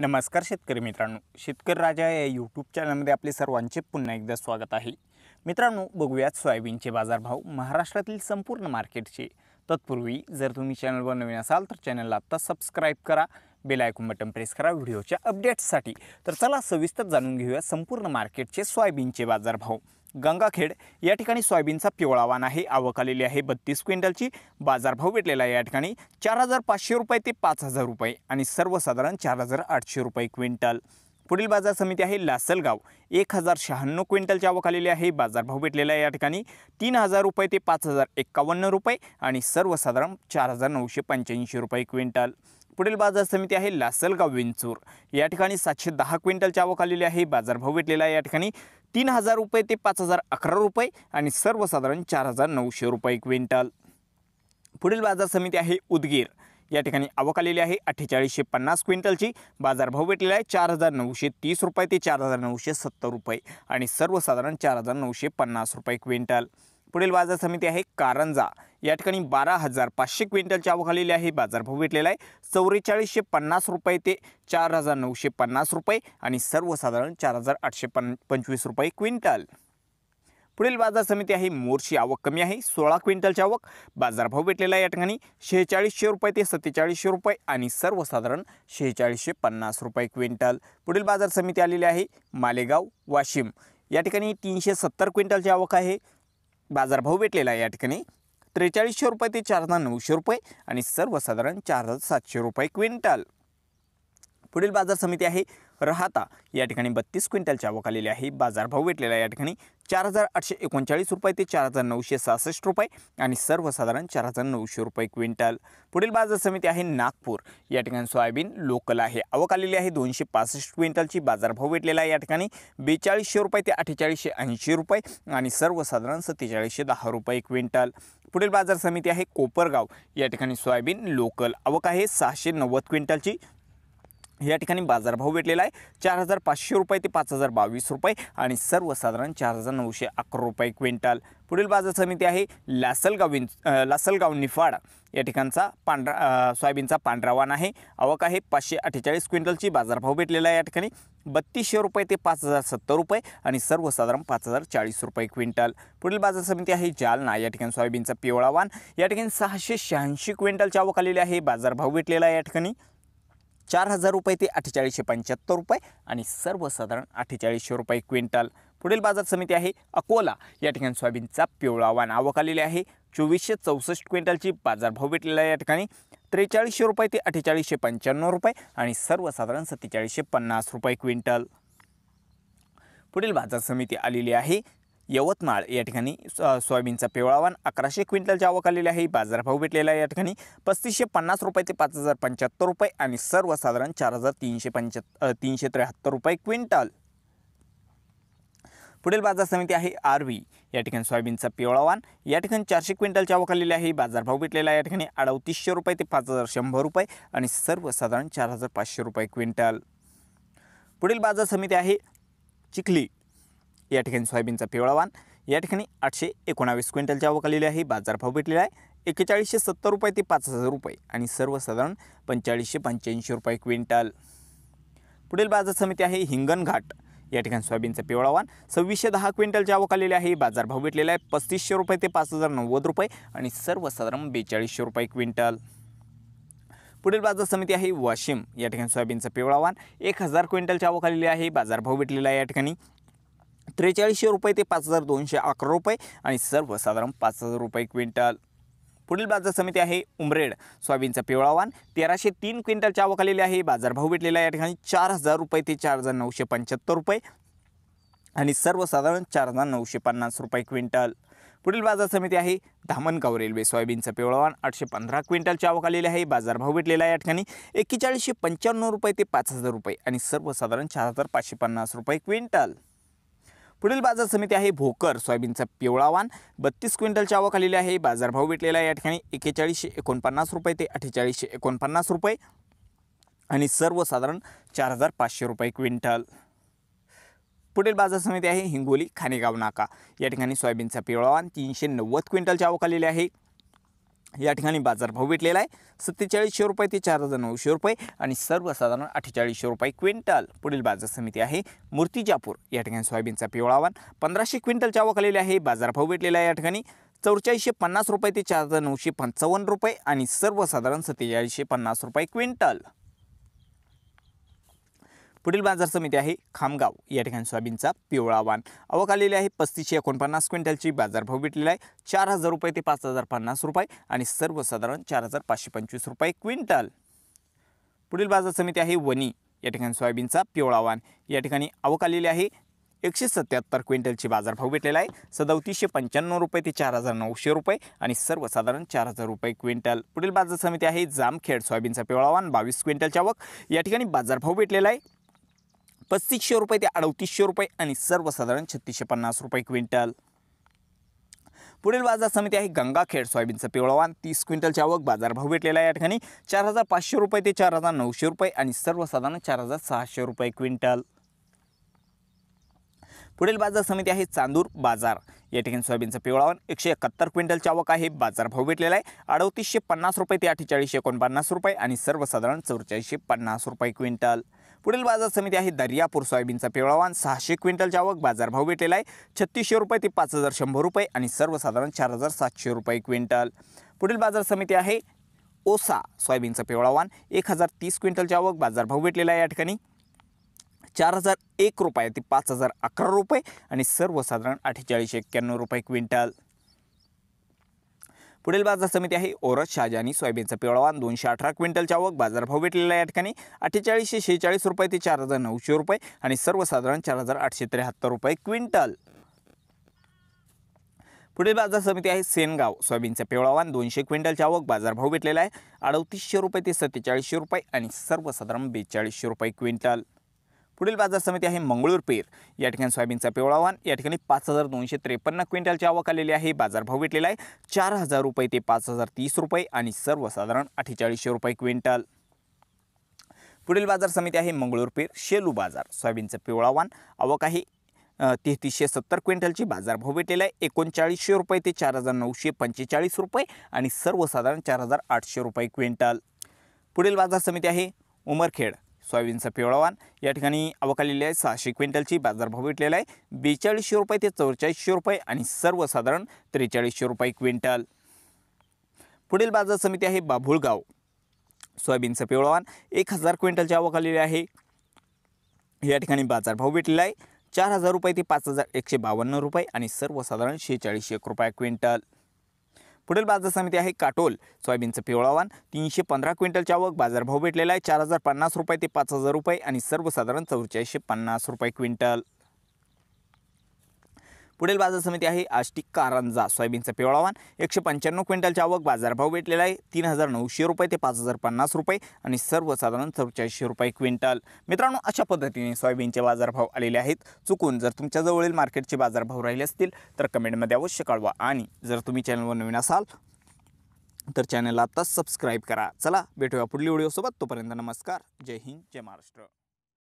नमस्कार शेतकरी मित्रांनो शेतकरी राजा या यूट्यूब चॅनलमध्ये आपले सर्वांचे पुन्हा एकदा स्वागत आहे मित्रांनो बघूयात सोयाबीनचे बाजारभाव महाराष्ट्रातील संपूर्ण मार्केटचे तत्पूर्वी जर तुम्ही चॅनलवर नवीन असाल तर चॅनलला आत्ता सबस्क्राईब करा बेल आयकॉन बटन प्रेस करा व्हिडिओच्या अपडेट्ससाठी तर चला सविस्तर जाणून घेऊया संपूर्ण मार्केटचे सोयाबीनचे बाजारभाव गंगाखेड या ठिकाणी सोयाबीनचा पिवळा वाण आहे आवक आलेली आहे बत्तीस क्विंटलची बाजारभाव भेटलेला आहे या ठिकाणी चार हजार पाचशे रुपये ते पाच हजार रुपये आणि सर्वसाधारण चार हजार आठशे रुपये क्विंटल पुढील बाजार समिती आहे लासलगाव एक हजार शहाण्णव क्विंटलची आवक आलेली आहे बाजारभाव भेटलेला आहे या ठिकाणी तीन हजार रुपये ते पाच हजार एक्कावन्न रुपये आणि सर्वसाधारण चार हजार नऊशे पंच्याऐंशी रुपये क्विंटल पुढील बाजार समिती आहे लासलगाव विंचूर या ठिकाणी सातशे दहा क्विंटलची आवक आलेली आहे बाजारभाव भेटलेला आहे या ठिकाणी तीन हजार रुपये ते पाच हजार अकरा रुपये आणि सर्वसाधारण चार हजार नऊशे रुपये क्विंटल पुढील बाजार समिती आहे उदगीर या ठिकाणी आवक आलेली आहे अठ्ठेचाळीसशे पन्नास क्विंटलची बाजारभाव भेटलेला आहे चार हजार नऊशे तीस रुपये ते चार हजार नऊशे सत्तर रुपये आणि सर्वसाधारण चार हजार नऊशे पन्नास रुपये क्विंटल पुढील बाजार समिती आहे कारंजा या ठिकाणी बारा हजार पाचशे क्विंटलच्या आलेली आहे बाजारभाव भेटलेला आहे चौवेचाळीसशे पन्नास रुपये ते चार हजार नऊशे पन्नास रुपये आणि सर्वसाधारण चार हजार आठशे पन पंचवीस रुपये क्विंटल पुढील बाजार समिती आहे मोरशी आवक कमी आहे सोळा क्विंटलची आवक बाजारभाव भेटलेला आहे या ठिकाणी शेहेचाळीसशे रुपये ते सत्तेचाळीसशे रुपये आणि सर्वसाधारण शेहेचाळीसशे पन्नास रुपये क्विंटल पुढील बाजार समिती आलेली आहे मालेगाव वाशिम या ठिकाणी तीनशे सत्तर क्विंटलची आवक आहे बाजारभाव भेटलेला या ठिकाणी त्रेचाळीसशे रुपये ते चार हजार नऊशे रुपये आणि सर्वसाधारण चार हजार सातशे रुपये क्विंटल पुढील बाजार समिती आहे राहता या ठिकाणी बत्तीस क्विंटलची आवक आलेली आहे बाजारभाव भेटलेला या ठिकाणी चार हजार आठशे एकोणचाळीस रुपये ते चार हजार नऊशे सहासष्ट रुपये आणि सर्वसाधारण चार हजार नऊशे रुपये क्विंटल पुढील बाजार समिती आहे नागपूर या ठिकाणी सोयाबीन लोकल आहे आवक आलेली आहे दोनशे पासष्ट क्विंटलची बाजारभाव भेटलेला आहे या ठिकाणी बेचाळीसशे रुपये ते अठ्ठेचाळीसशे ऐंशी रुपये आणि सर्वसाधारण सत्तेचाळीसशे दहा रुपये क्विंटल पुढील बाजार समिती आहे कोपरगाव या ठिकाणी सोयाबीन लोकल आवक आहे सहाशे नव्वद क्विंटलची या ठिकाणी बाजारभाव भेटलेला आहे चार हजार पाचशे रुपये ते पाच हजार बावीस रुपये आणि सर्वसाधारण चार हजार नऊशे अकरा रुपये क्विंटल पुढील बाजार समिती आहे लासलगाव लासलगाव निफाड या ठिकाणचा पांढरा सोयाबीनचा पांढरा वान आहे आवक आहे पाचशे अठ्ठेचाळीस क्विंटलची बाजारभाव भेटलेला आहे या ठिकाणी बत्तीसशे रुपये ते पाच हजार सत्तर रुपये आणि सर्वसाधारण पाच हजार चाळीस रुपये क्विंटल पुढील बाजार समिती आहे जालना या ठिकाणी सोयाबीनचा पिवळावान या ठिकाणी सहाशे शहाऐंशी क्विंटलची आवक आलेली आहे बाजारभाव भेटलेला आहे या ठिकाणी चार हजार रुपये ते अठ्ठेचाळीसशे पंच्याहत्तर रुपये आणि सर्वसाधारण अठ्ठेचाळीसशे रुपये क्विंटल पुढील बाजार समिती आहे अकोला या ठिकाणी सोयाबीनचा पिवळा आवक आलेली आहे चोवीसशे चौसष्ट क्विंटलची बाजारभाव भेटलेला आहे या ठिकाणी त्रेचाळीसशे रुपये ते अठ्ठेचाळीसशे पंच्याण्णव रुपये आणि सर्वसाधारण सत्तेचाळीसशे पन्नास रुपये क्विंटल पुढील बाजार समिती आलेली आहे यवतमाळ या ठिकाणी सोयाबीनचा पिवळावान अकराशे क्विंटलच्या आवक आलेली आहे बाजारभाव भेटलेला आहे या ठिकाणी पस्तीसशे पन्नास रुपये ते पाच हजार पंच्याहत्तर रुपये आणि सर्वसाधारण चार हजार तीनशे पंच्या तीनशे त्र्याहत्तर रुपये क्विंटल पुढील बाजार समिती आहे आरवी या ठिकाणी सोयाबीनचा पिवळावान या ठिकाणी चारशे क्विंटलच्या आवक आलेली आहे बाजारभाव भेटलेला आहे या ठिकाणी अडतीसशे रुपये ते पाच हजार शंभर रुपये आणि सर्वसाधारण चार हजार पाचशे रुपये क्विंटल पुढील बाजार समिती आहे चिखली या ठिकाणी सोयाबीनचा पिवळावान या ठिकाणी आठशे एकोणावीस क्विंटलच्या आवक आलेली आहे बाजारभाव भेटलेला आहे एक्केचाळीसशे सत्तर रुपये ते पाच हजार रुपये आणि सर्वसाधारण पंचेचाळीसशे पंच्याऐंशी रुपये क्विंटल पुढील बाजार समिती आहे हिंगणघाट या ठिकाणी सोयाबीनचा पिवळावान सव्वीसशे दहा क्विंटलच्या आवक आलेली आहे बाजारभाव भेटलेला आहे पस्तीसशे रुपये ते पाच हजार नव्वद रुपये आणि सर्वसाधारण बेचाळीसशे रुपये क्विंटल पुढील बाजार समिती आहे वाशिम या ठिकाणी सोयाबीनचा पिवळावान एक हजार क्विंटलच्या आवक आहे बाजारभाव भेटलेला आहे या ठिकाणी त्रेचाळीसशे रुपये ते पाच हजार दोनशे अकरा रुपये आणि सर्वसाधारण पाच हजार रुपये क्विंटल पुढील बाजार समिती आहे उमरेड सोयाबीनचा पिवळावान तेराशे तीन क्विंटल चावक आलेली आहे बाजारभाव भेटलेला या ठिकाणी चार हजार रुपये ते चार हजार नऊशे पंच्याहत्तर रुपये आणि सर्वसाधारण चार हजार नऊशे पन्नास रुपये क्विंटल पुढील बाजार समिती आहे धामणगाव रेल्वे सोयाबीनचं पिवळावान आठशे पंधरा क्विंटल चावक आलेली आहे बाजारभाव भेटलेला या ठिकाणी एक्केचाळीसशे पंच्याण्णव रुपये ते पाच हजार रुपये आणि सर्वसाधारण चार हजार पाचशे पन्नास रुपये क्विंटल पुढील बाजार समिती आहे भोकर सोयाबीनचा पिवळावान बत्तीस क्विंटलच्या आवक आलेली आहे बाजारभाव भेटलेला आहे या ठिकाणी एकेचाळीसशे एकोणपन्नास रुपये ते अठ्ठेचाळीसशे एकोणपन्नास रुपये आणि सर्वसाधारण चार हजार पाचशे रुपये क्विंटल पुढील बाजार समिती आहे हिंगोली खानेगाव नाका या ठिकाणी सोयाबीनचा पिवळावान तीनशे नव्वद क्विंटलच्या आवक आलेली आहे या ठिकाणी बाजारभाव भेटलेला आहे सत्तेचाळीसशे रुपये ते चार हजार नऊशे रुपये आणि सर्वसाधारण अठ्ठेचाळीसशे रुपये क्विंटल पुढील बाजार समिती आहे मूर्तिजापूर या ठिकाणी सोयाबीनचा पिवळावान पंधराशे क्विंटलच्या आवक आहे बाजारभाव भेटलेला आहे या ठिकाणी चौवेचाळीसशे पन्नास रुपये ते चार हजार नऊशे पंचावन्न रुपये आणि सर्वसाधारण सत्तेचाळीसशे पन्नास रुपये क्विंटल पुढील बाजार समिती आहे खामगाव या ठिकाणी सोयाबीनचा पिवळा वाण आवक आलेली आहे पस्तीसशे एकोणपन्नास क्विंटलची बाजारभाव भेटलेला आहे चार हजार रुपये ते पाच हजार पन्नास रुपये आणि सर्वसाधारण चार हजार पाचशे पंचवीस रुपये क्विंटल पुढील बाजार समिती आहे वणी या ठिकाणी सोयाबीनचा पिवळा वान या ठिकाणी अवकालेली आलेली आहे एकशे सत्याहत्तर क्विंटलची बाजारभाव भेटलेला आहे सदतीसशे पंच्याण्णव रुपये ते चार हजार नऊशे रुपये आणि सर्वसाधारण चार हजार रुपये क्विंटल पुढील बाजार समिती आहे जामखेड सोयाबीनचा पिवळावान बावीस क्विंटलच्या आवक या ठिकाणी बाजारभाव भेटलेला आहे पस्तीसशे रुपये ते अडतीसशे रुपये आणि सर्वसाधारण छत्तीसशे पन्नास रुपये क्विंटल पुढील बाजार समिती आहे गंगाखेड सोयाबीनचा पिवळावान तीस क्विंटलच्या आवक बाजारभाव भेटलेला आहे या ठिकाणी चार हजार पाचशे रुपये ते चार हजार नऊशे रुपये आणि सर्वसाधारण चार हजार सहाशे रुपये क्विंटल पुढील बाजार समिती आहे चांदूर बाजार या ठिकाणी सोयाबीनचं पिवळावन एकशे एकाहत्तर क्विंटलची आवक आहे बाजारभाव भेटलेला आहे अडतीसशे पन्नास रुपये ते अठ्ठेचाळीसशे एकोणपन्नास रुपये आणि सर्वसाधारण चौवेचाळीसशे पन्नास रुपये क्विंटल पुढील बाजार समिती आहे दर्यापूर सोयाबीनचा पिवळावान सहाशे क्विंटलच्या आवक भाव भेटलेला आहे छत्तीसशे रुपये ते पाच हजार शंभर रुपये आणि सर्वसाधारण चार हजार सातशे रुपये क्विंटल पुढील बाजार समिती आहे ओसा सोयाबीनचा पिवळावान एक हजार तीस क्विंटलच्या आवक बाजारभाव भेटलेला आहे या ठिकाणी चार हजार एक रुपये ते पाच हजार अकरा रुपये आणि सर्वसाधारण अठ्ठेचाळीस एक्क्याण्णव रुपये क्विंटल पुढील बाजार समिती आहे ओरस शाहजानी सोयाबीनचा पिवळावान दोनशे अठरा क्विंटलच्या आवक बाजारभाव भेटलेला आहे या ठिकाणी अठ्ठेचाळीसशे शेहेचाळीस रुपये ते चार हजार नऊशे रुपये आणि सर्वसाधारण चार हजार आठशे त्र्याहत्तर रुपये क्विंटल पुढील बाजार समिती आहे सेनगाव सोयाबीनचा पिवळावान दोनशे क्विंटलच्या आवक बाजारभाव भेटलेला आहे अडतीसशे रुपये ते सत्तेचाळीसशे रुपये आणि सर्वसाधारण बेचाळीसशे रुपये क्विंटल पुढील बाजार समिती आहे मंगळूर पेर या ठिकाणी सोयाबीनचा पिवळावान या ठिकाणी पाच हजार दोनशे त्रेपन्न क्विंटलची आवक आलेली आहे बाजारभाव भेटलेला आहे चार हजार रुपये ते पाच हजार तीस रुपये आणि सर्वसाधारण अठ्ठेचाळीसशे रुपये क्विंटल पुढील बाजार समिती आहे मंगळूर पेर शेलू बाजार सोयाबीनचं पिवळावान आवक आहे तेहतीसशे सत्तर क्विंटलची बाजारभाव भेटलेला आहे एकोणचाळीसशे रुपये ते चार हजार नऊशे पंचेचाळीस रुपये आणि सर्वसाधारण चार हजार आठशे रुपये क्विंटल पुढील बाजार समिती आहे उमरखेड सोयाबीनचा पिवळावान या ठिकाणी आवकालेली आहे सहाशे क्विंटलची बाजारभाव भेटलेला आहे बेचाळीसशे रुपये ते चौवेचाळीसशे रुपये आणि सर्वसाधारण त्रेचाळीसशे रुपये क्विंटल पुढील बाजार समिती आहे बाभुळगाव सोयाबीनचं पिवळावान एक हजार क्विंटलची आवक आहे या ठिकाणी बाजारभाव भेटलेला आहे चार हजार रुपये ते पाच हजार एकशे बावन्न रुपये आणि सर्वसाधारण शेहेचाळीसशे एक रुपये क्विंटल पुढील बाजार समिती आहे काटोल सोयाबीनचं पिवळावान तीनशे पंधरा क्विंटलच्या बाजार बाजारभाव भेटलेला आहे चार हजार पन्नास रुपये ते पाच हजार रुपये आणि सर्वसाधारण चौवेचाळीसशे पन्नास रुपये क्विंटल पुढील बाजार समिती आहे आष्टी कारंजा सोयाबीनचा पिवळावान एकशे पंच्याण्णव क्विंटलच्या आवक बाजारभाव भेटलेला आहे तीन हजार नऊशे रुपये ते पाच हजार पन्नास रुपये आणि सर्वसाधारण चौचाळीसशे रुपये क्विंटल मित्रांनो अशा पद्धतीने सोयाबीनचे बाजारभाव आलेले आहेत चुकून जर तुमच्याजवळील मार्केटचे बाजारभाव राहिले असतील तर कमेंटमध्ये अवश्य कळवा आणि जर तुम्ही चॅनलवर नवीन असाल तर चॅनलला आत्ताच सबस्क्राईब करा चला भेटूया पुढली व्हिडिओसोबत तोपर्यंत नमस्कार जय हिंद जय महाराष्ट्र